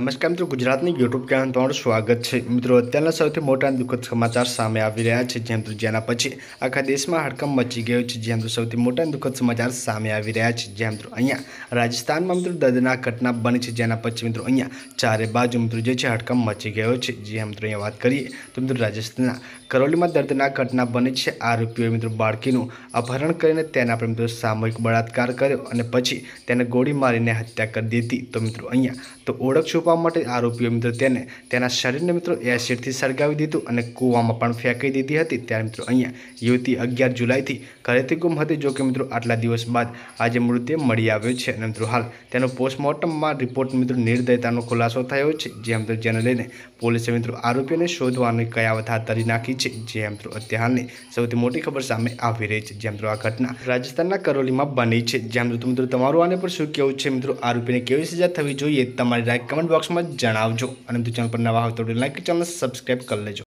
નમસ્કાર મિત્રો ગુજરાતની યુટ્યુબ ચેનલ તમારું સ્વાગત છે મિત્રો અત્યારના સૌથી મોટા દુઃખદ સમાચાર સામે આવી રહ્યા છે જેમ તો જેના પછી આખા દેશમાં હડકંપ મચી ગયો છે જેમ તો સૌથી મોટા દુઃખદ સમાચાર સામે આવી રહ્યા છે જેમ તો અહીંયા રાજસ્થાનમાં મિત્રો દર્દનાક ઘટના બની છે જેના પછી મિત્રો અહીંયા ચારે બાજુ મિત્રો જે છે હડકંપ મચી ગયો છે જેમ મિત્રો અહીંયા વાત કરીએ તો મિત્રો રાજસ્થાનના કરોલીમાં દર્દનાક ઘટના બની છે આરોપીઓએ મિત્રો બાળકીનું અપહરણ કરીને તેના આપણે મિત્રો સામૂહિક બળાત્કાર કર્યો અને પછી તેને ગોળી મારીને હત્યા કરી દીધી તો મિત્રો અહીંયા તો ઓળખ રોકવા માટે આરોપીઓ મિત્રો તેને તેના શરીરને મિત્રો એસિડથી સળગાવી દીધું અને કૂવામાં પણ ફેંકી દીધી હતી ત્યારે મિત્રો અહીંયા યુવતી અગિયાર જુલાઈથી ઘરેથી ગુમ હતી જોકે મિત્રો આટલા દિવસ બાદ આજે મૃતદેહ મળી આવ્યો છે અને મિત્રો હાલ તેનો પોસ્ટમોર્ટમમાં રિપોર્ટ મિત્રો નિર્દયતાનો ખુલાસો થયો છે જે મિત્રો જેને લઈને પોલીસે મિત્રો આરોપીઓને શોધવાની કયાવત હાથ ધરી નાખી છે જે મિત્રો અત્યારે હાલની સૌથી મોટી ખબર સામે આવી રહી છે જે મિત્રો આ ઘટના રાજસ્થાનના કરોલીમાં બની છે જ્યાં મિત્રો તમારું આને પર શું કહેવું છે મિત્રો આરોપીને કેવી સજા થવી જોઈએ તમારી રાય કમેન્ટ બોક્સમાં જણાવજો અને મિત્રો ચેનલ પર નવા હોય તો લાઈક ચેનલ સબસ્ક્રાઈબ કરી લેજો